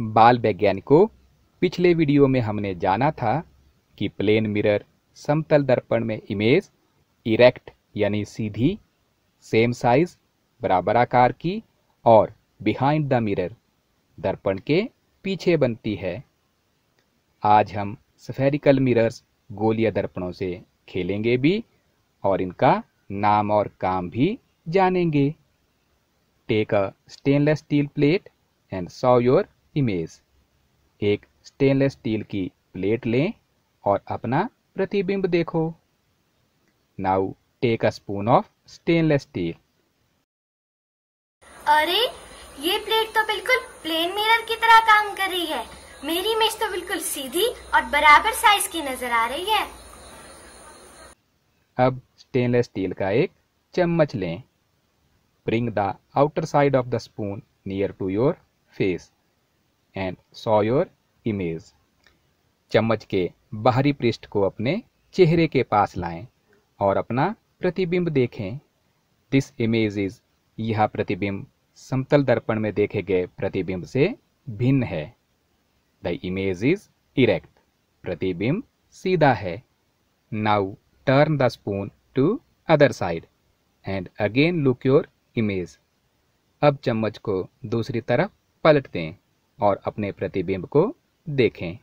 बाल वैज्ञानिकों पिछले वीडियो में हमने जाना था कि प्लेन मिरर समतल दर्पण में इमेज इरेक्ट यानी सीधी सेम साइज बराबर आकार की और बिहाइंड द मिरर दर्पण के पीछे बनती है आज हम सफेरिकल मिरर्स गोलिया दर्पणों से खेलेंगे भी और इनका नाम और काम भी जानेंगे take a stainless steel plate and saw your image एक स्टेनलेस स्टील की प्लेट लें और अपना प्रतिबिंब देखो now take a spoon of stainless steel अरे ये प्लेट तो बिल्कुल प्लेन मिरर की तरह काम कर रही है मेरी इमेज तो बिल्कुल सीधी और बराबर साइज की नजर आ रही है अब स्टेनलेस स्टील का एक चम्मच लें bring the outer side of the spoon near to your face and saw your image चम्मच के बाहरी पृष्ठ को अपने चेहरे के पास लाएं और अपना प्रतिबिंब देखें दिस इमेज इज यह प्रतिबिंब समतल दर्पण में देखे गए प्रतिबिंब से भिन्न है द इमेज इज इरेक्ट प्रतिबिंब सीधा है now turn the spoon to other side and again look your image अब चम्मच को दूसरी तरफ पलट दें और अपने प्रतिबिंब को देखें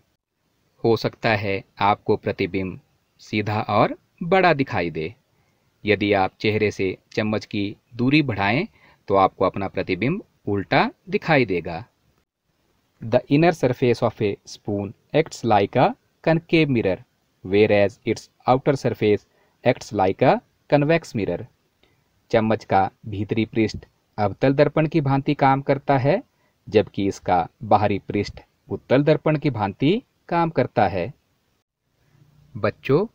हो सकता है आपको प्रतिबिंब सीधा और बड़ा दिखाई दे यदि आप चेहरे से चम्मच की दूरी बढ़ाएं तो आपको अपना प्रतिबिंब उल्टा दिखाई देगा the inner surface of a spoon acts like a concave mirror where as its outer surface acts like a convex mirror चम्मच का भीतरी पृष्ठ अवतल दर्पण की भांति काम करता है जबकि इसका बाहरी पृष्ठ उत्तल दर्पण की भांति काम करता है बच्चों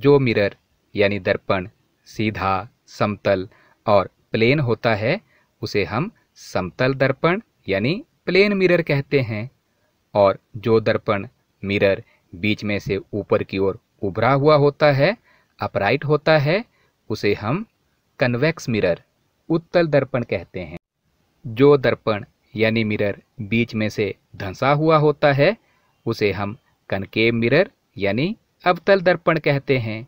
जो मिरर यानी दर्पण सीधा समतल और प्लेन होता है उसे हम समतल दर्पण यानी प्लेन मिरर कहते हैं और जो दर्पण मिरर बीच में से ऊपर की ओर उभरा हुआ होता है अपराइट होता है उसे हम कन्वेक्स मिरर उत्तल दर्पण कहते हैं जो दर्पण यानी मिरर बीच में से धंसा हुआ होता है उसे हम कनकेव मिरर यानी अवतल दर्पण कहते हैं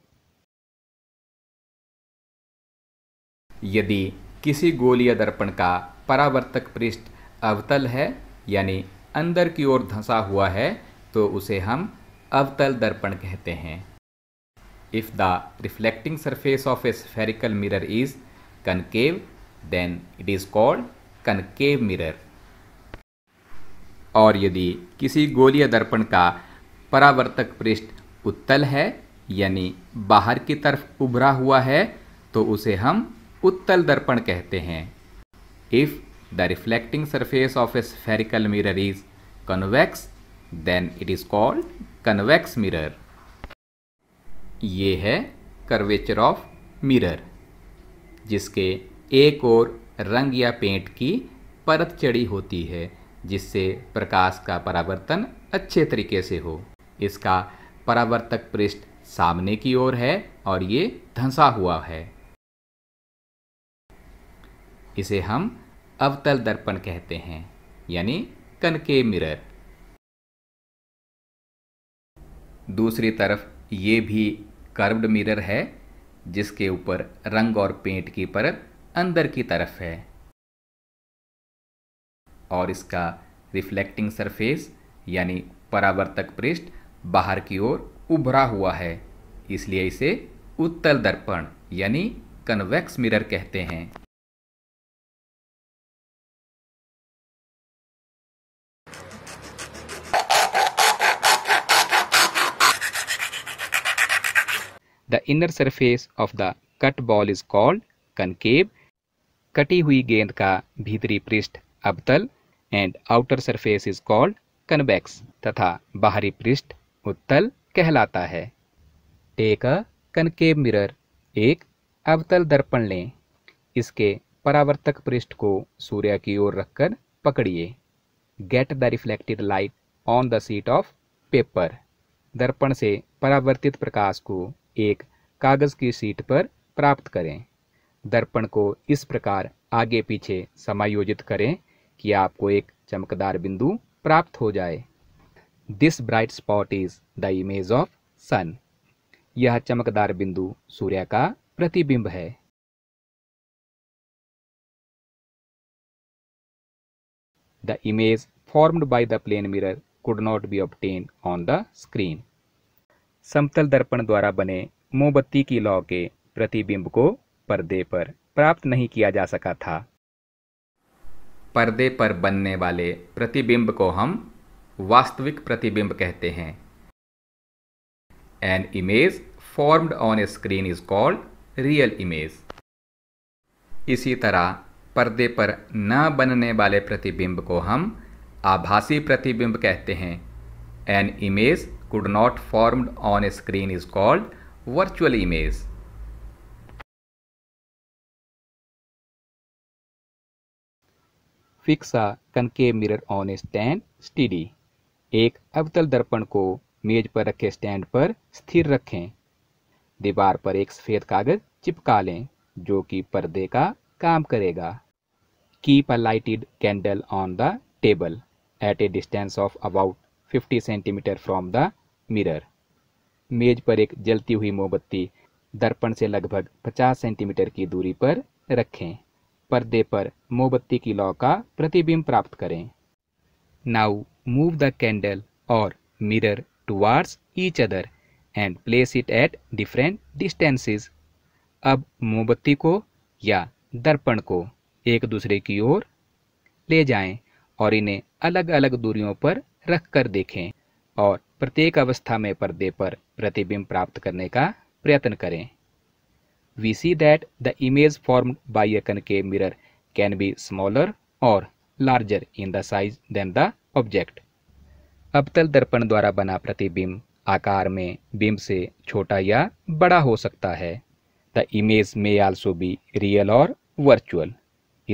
यदि किसी गोलीय दर्पण का परावर्तक पृष्ठ अवतल है यानी अंदर की ओर धंसा हुआ है तो उसे हम अवतल दर्पण कहते हैं if the reflecting surface of a spherical mirror is concave then it is called concave mirror और यदि किसी गोलीय दर्पण का परावर्तक पृष्ठ उत्तल है यानी बाहर की तरफ उभरा हुआ है तो उसे हम उत्तल दर्पण कहते हैं if the reflecting surface of a spherical mirror is convex then it is called convex mirror ये है कर्वेचर ऑफ मिरर जिसके एक और रंग या पेंट की परत चढ़ी होती है जिससे प्रकाश का परावर्तन अच्छे तरीके से हो इसका परावर्तक पृष्ठ सामने की ओर है और ये धंसा हुआ है इसे हम अवतल दर्पण कहते हैं यानी कनके मिरर दूसरी तरफ ये भी कर्व्ड मिरर है जिसके ऊपर रंग और पेंट की परत अंदर की तरफ है और इसका रिफ्लेक्टिंग सरफेस यानी परावर्तक पृष्ठ बाहर की ओर उभरा हुआ है इसलिए इसे उत्तल दर्पण यानी कन्वेक्स मिरर कहते हैं the inner surface of the cut ball is called concave कटी हुई गेंद का भीतरी पृष्ठ अबतल and outer surface is called convex तथा बाहरी पृष्ठ उत्तल कहलाता है टेक अ कनकेव मिरर एक अवतल दर्पण लें इसके परावर्तक पृष्ठ को सूर्य की ओर रखकर पकड़िए get the reflected light on the sheet of paper दर्पण से परावर्तित प्रकाश को एक कागज़ की सीट पर प्राप्त करें दर्पण को इस प्रकार आगे पीछे समायोजित करें कि आपको एक चमकदार बिंदु प्राप्त हो जाए this bright spot is the image of sun यह चमकदार बिंदु सूर्य का प्रतिबिंब है the image formed by the plane mirror could not be obtain on the screen समतल दर्पण द्वारा बने मोमबत्ती की लौ के प्रतिबिंब को पर्दे पर प्राप्त नहीं किया जा सका था पर्दे पर बनने वाले प्रतिबिंब को हम वास्तविक प्रतिबिंब कहते हैं an image formed on a screen is called real image इसी तरह पर्दे पर न बनने वाले प्रतिबिंब को हम आभासी प्रतिबिंब कहते हैं an image could not formed on a screen is called virtual image fix a concave concave on a stand stand एक अवतल दर्पण को मेज पर रखे स्टैंड पर स्थिर रखें दीवार पर एक सफ़ेद कागज चिपका लें जो कि पर्दे का काम करेगा keep a lighted candle on the table at a distance of about 50 centimetre from the mirror मेज पर एक जलती हुई मोमबत्ती दर्पण से लगभग 50 सेंटीमीटर की दूरी पर रखें पर्दे पर मोमबत्ती की लौ का प्रतिबिंब प्राप्त करें नाउ मूव द कैंडल और mirror towards each other and place it at different distances अब मोमबत्ती को या दर्पण को एक दूसरे की ओर ले जाएं और इन्हें अलग अलग दूरियों पर रख कर देखें और प्रत्येक अवस्था में पर्दे पर प्रतिबिंब प्राप्त करने का प्रयत्न करें we see that the image formed by a concave mirror can be smaller or larger in the size than the object. अवतल दर्पण द्वारा बना प्रतिबिंब आकार में बिंब से छोटा या बड़ा हो सकता है the image may also be real और वर्चुअल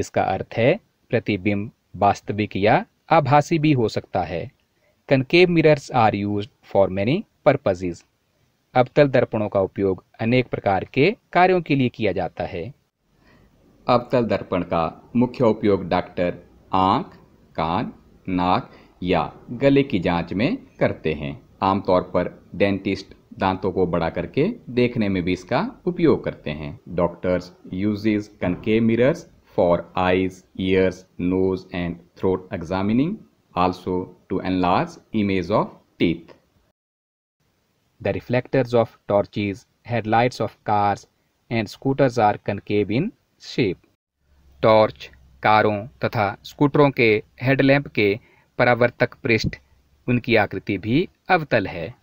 इसका अर्थ है प्रतिबिंब वास्तविक या आभासी भी हो सकता है concave mirrors are use for many purposes अवतल दर्पणों का उपयोग अनेक प्रकार के कार्यों के लिए किया जाता है अवतल दर्पण का मुख्य उपयोग डॉक्टर आँख कान नाक या गले की जांच में करते हैं आमतौर पर डेंटिस्ट दांतों को बड़ा करके देखने में भी इसका उपयोग करते हैं doctors uses concave mirrors for eyes ears nose and throat examining also to enlarge image of teeth The reflectors of torches, headlights of cars, and scooters are concave in shape torch कारों तथा स्कूटरों के headlamp के परावर्तक पृष्ठ उनकी आकृति भी अवतल है